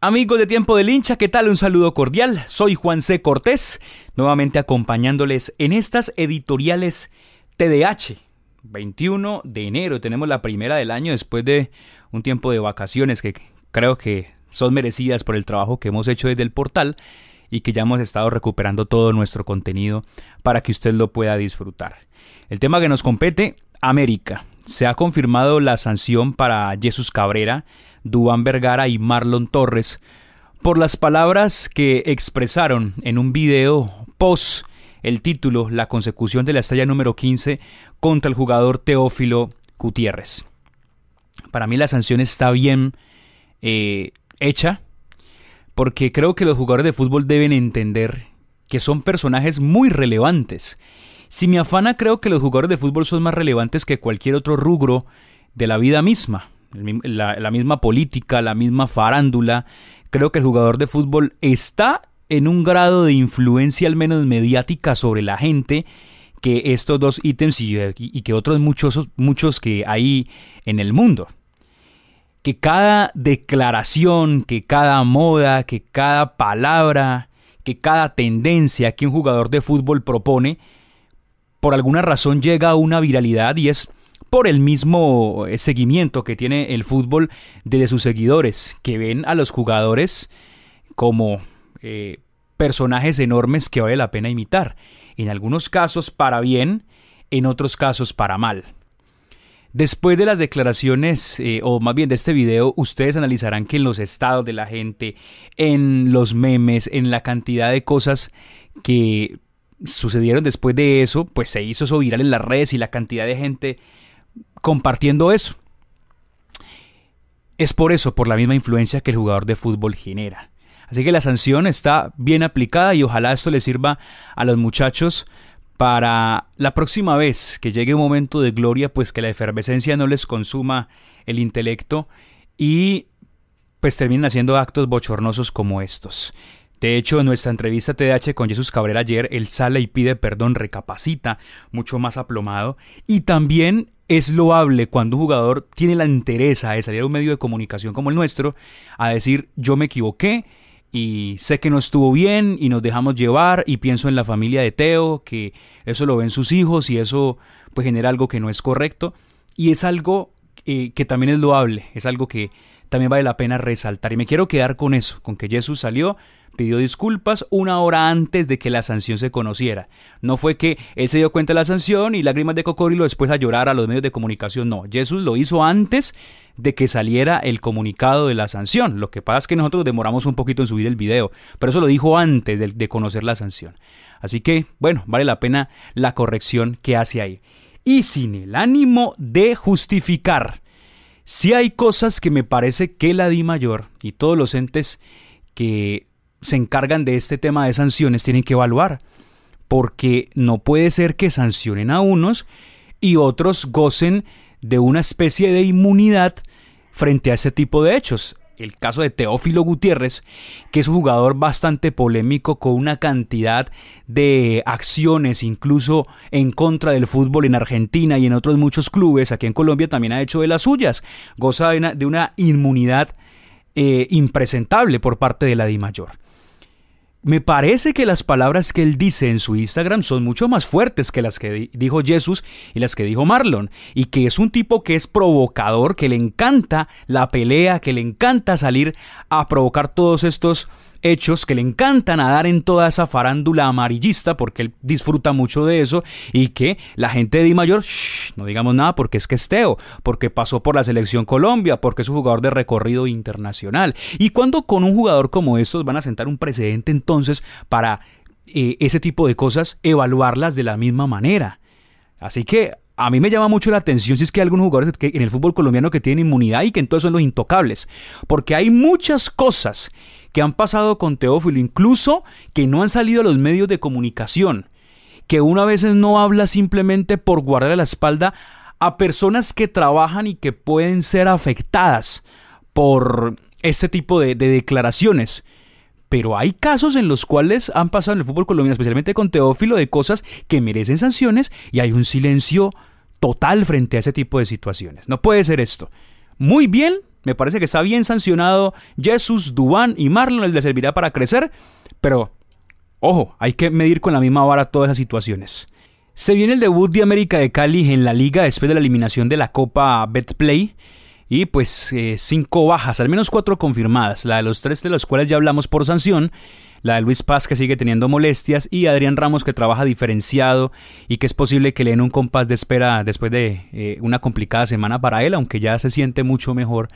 Amigos de Tiempo del Hincha, ¿qué tal? Un saludo cordial. Soy Juan C. Cortés, nuevamente acompañándoles en estas editoriales TDH. 21 de enero, tenemos la primera del año después de un tiempo de vacaciones que creo que son merecidas por el trabajo que hemos hecho desde el portal y que ya hemos estado recuperando todo nuestro contenido para que usted lo pueda disfrutar. El tema que nos compete, América. Se ha confirmado la sanción para Jesús Cabrera Dubán Vergara y Marlon Torres, por las palabras que expresaron en un video post el título La consecución de la estrella número 15 contra el jugador Teófilo Gutiérrez. Para mí la sanción está bien eh, hecha porque creo que los jugadores de fútbol deben entender que son personajes muy relevantes. Si me afana creo que los jugadores de fútbol son más relevantes que cualquier otro rubro de la vida misma la, misma política, la misma farándula. Creo que el jugador de fútbol está en un grado de influencia al menos mediática sobre la gente que estos dos ítems y, y, que otros muchos, muchos que hay en el mundo. Que cada declaración, que cada moda, que cada palabra, que cada tendencia que un jugador de fútbol propone, por alguna razón llega a una viralidad y es por el mismo eh, seguimiento que tiene el fútbol de sus seguidores, que ven a los jugadores como eh, personajes enormes que vale la pena imitar, en algunos casos para bien, en otros casos para mal. Después de las declaraciones, eh, o más bien de este video, ustedes analizarán que en los estados de la gente, en los memes, en la cantidad de cosas que sucedieron después de eso, pues se hizo eso viral en las redes y la cantidad de gente compartiendo eso. Es por eso, por la misma influencia que el jugador de fútbol genera. Así que la sanción está bien aplicada y ojalá esto le sirva a los muchachos para la próxima vez que llegue un momento de gloria, pues que la efervescencia no les consuma el intelecto y pues terminen haciendo actos bochornosos como estos. De hecho, en nuestra entrevista TDH con Jesús Cabrera ayer, él sale y pide perdón, recapacita, mucho más aplomado, y también es loable cuando un jugador tiene la entereza de salir a un medio de comunicación como el nuestro a decir yo me equivoqué y sé que no estuvo bien y nos dejamos llevar y pienso en la familia de Teo, que eso lo ven sus hijos y eso pues genera algo que no es correcto y es algo eh, que también es loable, es algo que también vale la pena resaltar y me quiero quedar con eso, con que Jesús salió, pidió disculpas una hora antes de que la sanción se conociera. No fue que él se dio cuenta de la sanción y lágrimas de cocodrilo después a llorar a los medios de comunicación. No, Jesús lo hizo antes de que saliera el comunicado de la sanción. Lo que pasa es que nosotros demoramos un poquito en subir el video, pero eso lo dijo antes de, conocer la sanción. Así que, bueno, vale la pena la corrección que hace ahí. Y sin el ánimo de justificar. Si hay cosas que me parece que la Di Mayor y todos los entes que se encargan de este tema de sanciones tienen que evaluar, porque no puede ser que sancionen a unos y otros gocen de una especie de inmunidad frente a este tipo de hechos. El caso de Teófilo Gutiérrez, que es un jugador bastante polémico con una cantidad de acciones incluso en contra del fútbol en Argentina y en otros muchos clubes, aquí en Colombia también ha hecho de las suyas, goza de una, inmunidad eh, impresentable por parte de la DIMAYOR. Me parece que las palabras que él dice en su Instagram son mucho más fuertes que las que dijo Jesús y las que dijo Marlon, y que es un tipo que es provocador, que le encanta la pelea, que le encanta salir a provocar todos estos hechos que le encantan a dar en toda esa farándula amarillista, porque él disfruta mucho de eso, y que la gente de Di Mayor, no digamos nada porque es que esteo porque pasó por la selección Colombia, porque es un jugador de recorrido internacional. Y cuando con un jugador como estos van a sentar un precedente entonces para eh, ese tipo de cosas, evaluarlas de la misma manera. Así que a mí me llama mucho la atención si es que hay algunos jugadores en el fútbol colombiano que tienen inmunidad y que entonces son los intocables. Porque hay muchas cosas que han pasado con Teófilo, incluso que no han salido a los medios de comunicación. Que uno a veces no habla simplemente por guardar la espalda a personas que trabajan y que pueden ser afectadas por este tipo de, de declaraciones pero hay casos en los cuales han pasado en el fútbol colombiano, especialmente con Teófilo, de cosas que merecen sanciones y hay un silencio total frente a ese tipo de situaciones. No puede ser esto. Muy bien, me parece que está bien sancionado. Jesús, Dubán y Marlon les servirá para crecer, pero ojo, hay que medir con la misma vara todas esas situaciones. Se viene el debut de América de Cali en la liga después de la eliminación de la Copa Betplay. Y pues eh, cinco bajas, al menos cuatro confirmadas, la de los tres de las cuales ya hablamos por sanción la de Luis Paz que sigue teniendo molestias y Adrián Ramos que trabaja diferenciado y que es posible que le den un compás de espera después de eh, una complicada semana para él, aunque ya se siente mucho mejor.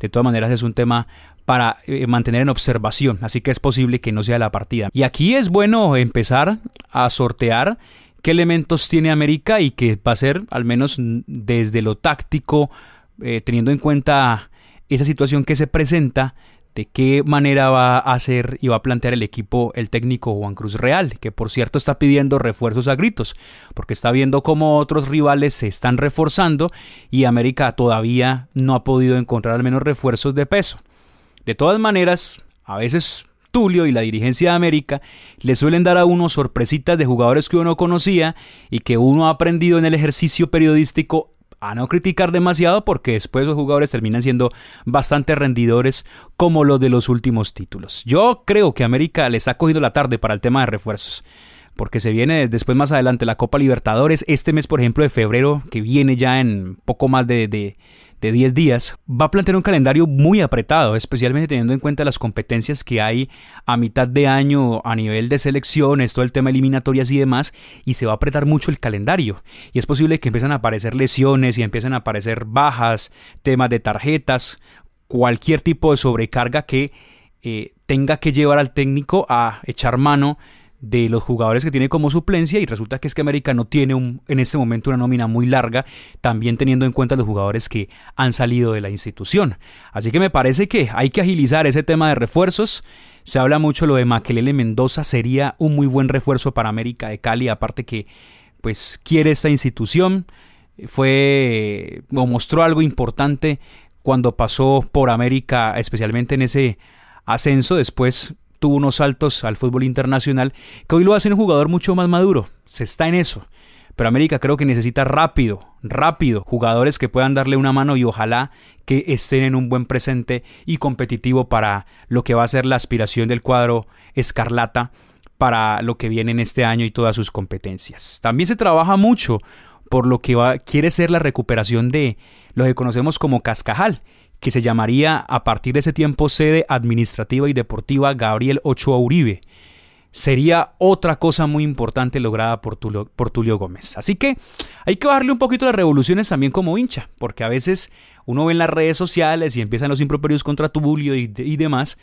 De todas maneras es un tema para eh, mantener en observación, así que es posible que no sea la partida. Y aquí es bueno empezar a sortear qué elementos tiene América y que va a ser, al menos desde lo táctico, eh, teniendo en cuenta esa situación que se presenta, de ¿qué manera va a hacer y va a plantear el equipo el técnico Juan Cruz Real? Que por cierto está pidiendo refuerzos a gritos, porque está viendo cómo otros rivales se están reforzando y América todavía no ha podido encontrar al menos refuerzos de peso. De todas maneras, a veces Tulio y la dirigencia de América le suelen dar a uno sorpresitas de jugadores que uno conocía y que uno ha aprendido en el ejercicio periodístico a no criticar demasiado porque después los jugadores terminan siendo bastante rendidores como los de los últimos títulos. Yo creo que América les ha cogido la tarde para el tema de refuerzos porque se viene después más adelante la Copa Libertadores, este mes por ejemplo de febrero, que viene ya en poco más de, de, 10 días, va a plantear un calendario muy apretado, especialmente teniendo en cuenta las competencias que hay a mitad de año a nivel de selecciones, todo el tema eliminatorias y demás, y se va a apretar mucho el calendario. Y es posible que empiecen a aparecer lesiones y empiecen a aparecer bajas, temas de tarjetas, cualquier tipo de sobrecarga que eh, tenga que llevar al técnico a echar mano de los jugadores que tiene como suplencia y resulta que es que América no tiene un, en este momento una nómina muy larga, también teniendo en cuenta los jugadores que han salido de la institución. Así que me parece que hay que agilizar ese tema de refuerzos. Se habla mucho lo de Maquelele Mendoza, sería un muy buen refuerzo para América de Cali, aparte que pues quiere esta institución, fue o mostró algo importante cuando pasó por América, especialmente en ese ascenso después tuvo unos saltos al fútbol internacional que hoy lo hace un jugador mucho más maduro. Se está en eso. Pero América creo que necesita rápido, rápido, jugadores que puedan darle una mano y ojalá que estén en un buen presente y competitivo para lo que va a ser la aspiración del cuadro escarlata para lo que viene en este año y todas sus competencias. También se trabaja mucho por lo que va, quiere ser la recuperación de lo que conocemos como Cascajal, que se llamaría a partir de ese tiempo sede administrativa y deportiva Gabriel Ochoa Uribe. Sería otra cosa muy importante lograda por Tulio, Gómez. Así que hay que bajarle un poquito las revoluciones también como hincha, porque a veces uno ve en las redes sociales y empiezan los improperios contra Tulio y, demás,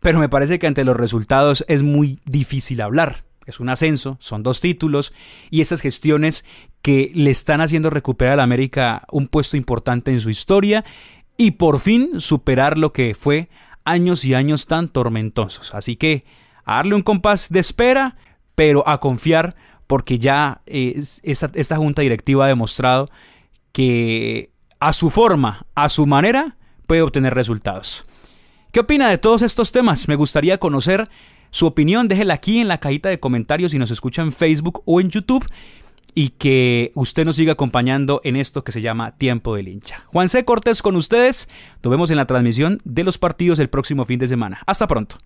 pero me parece que ante los resultados es muy difícil hablar. Es un ascenso, son dos títulos y estas gestiones que le están haciendo recuperar a la América un puesto importante en su historia y por fin superar lo que fue años y años tan tormentosos. Así que a darle un compás de espera, pero a confiar porque ya eh, esta, esta junta directiva ha demostrado que a su forma, a su manera, puede obtener resultados. ¿Qué opina de todos estos temas? Me gustaría conocer su opinión. Déjela aquí en la cajita de comentarios si nos escucha en Facebook o en YouTube y que usted nos siga acompañando en esto que se llama Tiempo del Hincha. Juan C. Cortés con ustedes. Nos vemos en la transmisión de los partidos el próximo fin de semana. Hasta pronto.